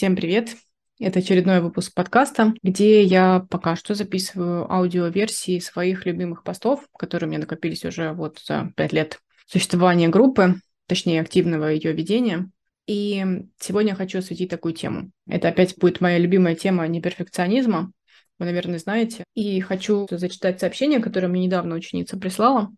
Всем привет! Это очередной выпуск подкаста, где я пока что записываю аудиоверсии своих любимых постов, которые у меня накопились уже вот за пять лет существования группы, точнее активного ее ведения. И сегодня я хочу осветить такую тему. Это опять будет моя любимая тема неперфекционизма. Вы, наверное, знаете. И хочу зачитать сообщение, которое мне недавно ученица прислала.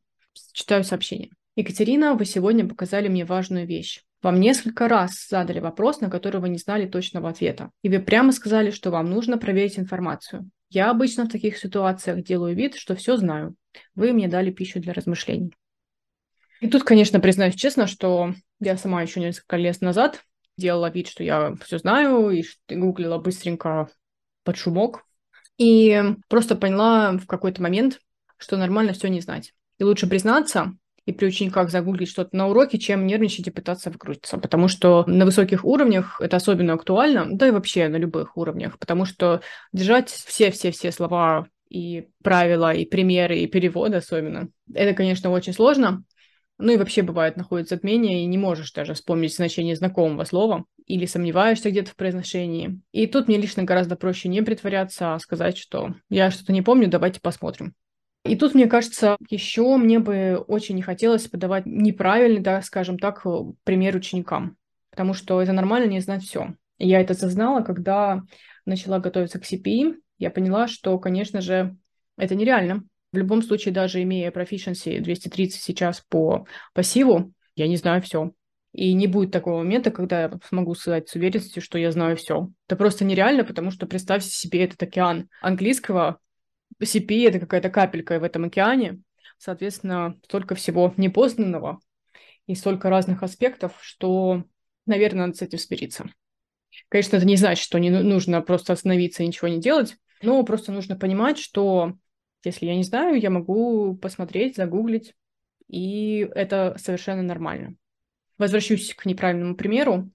Читаю сообщение. Екатерина, вы сегодня показали мне важную вещь. Вам несколько раз задали вопрос, на который вы не знали точного ответа, и вы прямо сказали, что вам нужно проверить информацию. Я обычно в таких ситуациях делаю вид, что все знаю. Вы мне дали пищу для размышлений. И тут, конечно, признаюсь честно, что я сама еще несколько лет назад делала вид, что я все знаю, и гуглила быстренько под шумок. И просто поняла в какой-то момент, что нормально все не знать. И лучше признаться, и при учениках загуглить что-то на уроке, чем нервничать и пытаться выкрутиться. Потому что на высоких уровнях это особенно актуально, да и вообще на любых уровнях, потому что держать все-все-все слова и правила, и примеры, и переводы особенно, это, конечно, очень сложно, ну и вообще бывает, находит затмение, и не можешь даже вспомнить значение знакомого слова, или сомневаешься где-то в произношении. И тут мне лично гораздо проще не притворяться, а сказать, что я что-то не помню, давайте посмотрим. И тут, мне кажется, еще мне бы очень не хотелось подавать неправильный, да, скажем так, э, пример ученикам, потому что это нормально не знать все. Я это зазнала, когда начала готовиться к CPI, я поняла, что, конечно же, это нереально. В любом случае, даже имея proficiency 230 сейчас по пассиву, я не знаю все. И не будет такого момента, когда я смогу сказать с уверенностью, что я знаю все. Это просто нереально, потому что представьте себе этот океан английского, CP — это какая-то капелька в этом океане. Соответственно, столько всего непознанного и столько разных аспектов, что, наверное, надо с этим смириться. Конечно, это не значит, что не ну, нужно просто остановиться и ничего не делать, но просто нужно понимать, что если я не знаю, я могу посмотреть, загуглить, и это совершенно нормально. Возвращусь к неправильному примеру.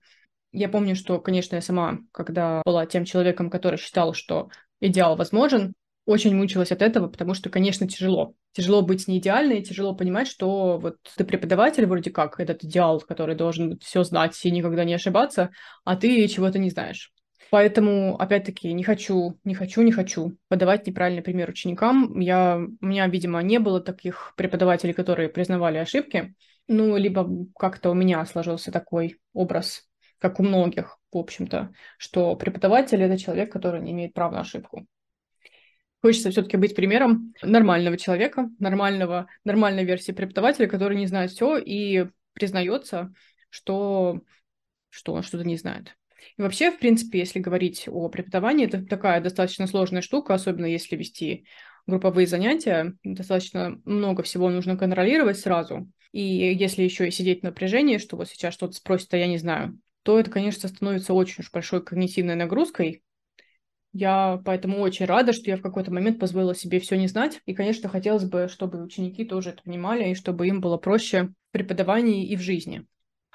Я помню, что, конечно, я сама, когда была тем человеком, который считал, что идеал возможен, очень мучилась от этого, потому что, конечно, тяжело. Тяжело быть не идеальной, тяжело понимать, что вот ты преподаватель вроде как, этот идеал, который должен все знать и никогда не ошибаться, а ты чего-то не знаешь. Поэтому, опять-таки, не хочу, не хочу, не хочу подавать неправильный пример ученикам. Я, у меня, видимо, не было таких преподавателей, которые признавали ошибки. Ну, либо как-то у меня сложился такой образ, как у многих, в общем-то, что преподаватель — это человек, который не имеет права на ошибку. Хочется все-таки быть примером нормального человека, нормального, нормальной версии преподавателя, который не знает все и признается, что, что он что-то не знает. И вообще, в принципе, если говорить о преподавании, это такая достаточно сложная штука, особенно если вести групповые занятия. Достаточно много всего нужно контролировать сразу. И если еще и сидеть в напряжении, что вот сейчас что-то спросит, а я не знаю, то это, конечно, становится очень уж большой когнитивной нагрузкой. Я поэтому очень рада, что я в какой-то момент позволила себе все не знать. И, конечно, хотелось бы, чтобы ученики тоже это понимали, и чтобы им было проще в преподавании и в жизни.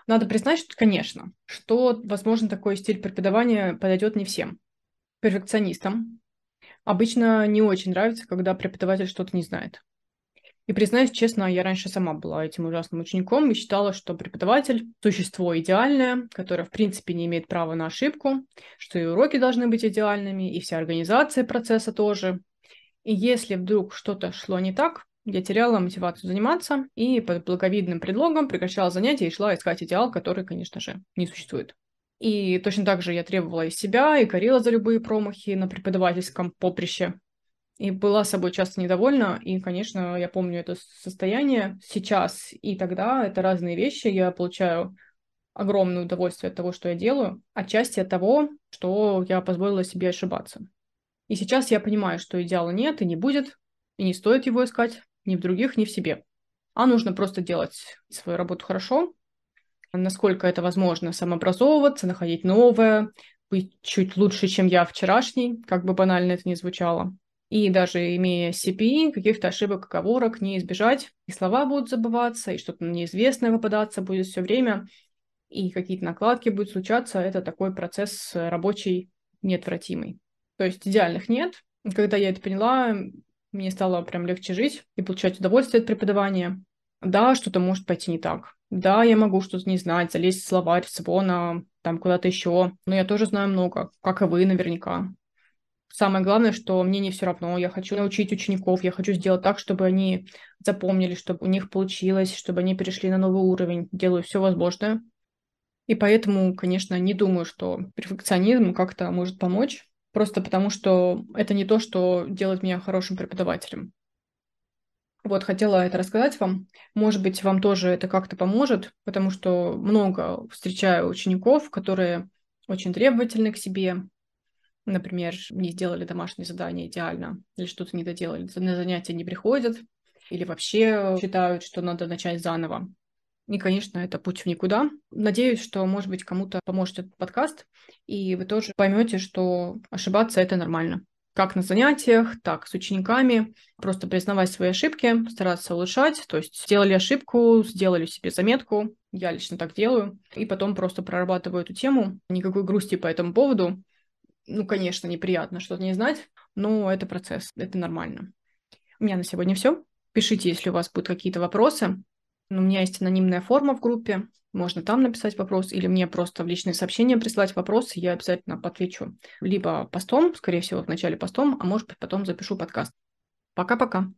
Надо признать, что, конечно, что, возможно, такой стиль преподавания подойдет не всем. Перфекционистам обычно не очень нравится, когда преподаватель что-то не знает. И признаюсь честно, я раньше сама была этим ужасным учеником и считала, что преподаватель – существо идеальное, которое в принципе не имеет права на ошибку, что и уроки должны быть идеальными, и вся организация процесса тоже. И если вдруг что-то шло не так, я теряла мотивацию заниматься и под благовидным предлогом прекращала занятия и шла искать идеал, который, конечно же, не существует. И точно так же я требовала из себя и корила за любые промахи на преподавательском поприще, и была собой часто недовольна, и, конечно, я помню это состояние сейчас и тогда, это разные вещи, я получаю огромное удовольствие от того, что я делаю, отчасти от того, что я позволила себе ошибаться. И сейчас я понимаю, что идеала нет и не будет, и не стоит его искать ни в других, ни в себе. А нужно просто делать свою работу хорошо, насколько это возможно, самообразовываться, находить новое, быть чуть лучше, чем я вчерашний, как бы банально это ни звучало. И даже имея CPI, каких-то ошибок, оговорок не избежать. И слова будут забываться, и что-то неизвестное выпадаться будет все время, и какие-то накладки будут случаться. Это такой процесс э, рабочий неотвратимый. То есть идеальных нет. Когда я это поняла, мне стало прям легче жить и получать удовольствие от преподавания. Да, что-то может пойти не так. Да, я могу что-то не знать, залезть в словарь, в свона, там куда-то еще. Но я тоже знаю много, как и вы наверняка самое главное, что мне не все равно. Я хочу научить учеников, я хочу сделать так, чтобы они запомнили, чтобы у них получилось, чтобы они перешли на новый уровень. Делаю все возможное. И поэтому, конечно, не думаю, что перфекционизм как-то может помочь, просто потому что это не то, что делает меня хорошим преподавателем. Вот хотела это рассказать вам. Может быть, вам тоже это как-то поможет, потому что много встречаю учеников, которые очень требовательны к себе, Например, не сделали домашнее задание идеально, или что-то не доделали, на занятия не приходят, или вообще считают, что надо начать заново. И, конечно, это путь в никуда. Надеюсь, что, может быть, кому-то поможет этот подкаст, и вы тоже поймете, что ошибаться это нормально. Как на занятиях, так с учениками. Просто признавать свои ошибки, стараться улучшать. То есть сделали ошибку, сделали себе заметку. Я лично так делаю. И потом просто прорабатываю эту тему. Никакой грусти по этому поводу ну, конечно, неприятно что-то не знать, но это процесс, это нормально. У меня на сегодня все. Пишите, если у вас будут какие-то вопросы. Ну, у меня есть анонимная форма в группе, можно там написать вопрос, или мне просто в личные сообщения прислать вопросы, я обязательно отвечу. Либо постом, скорее всего, в начале постом, а может быть, потом запишу подкаст. Пока-пока.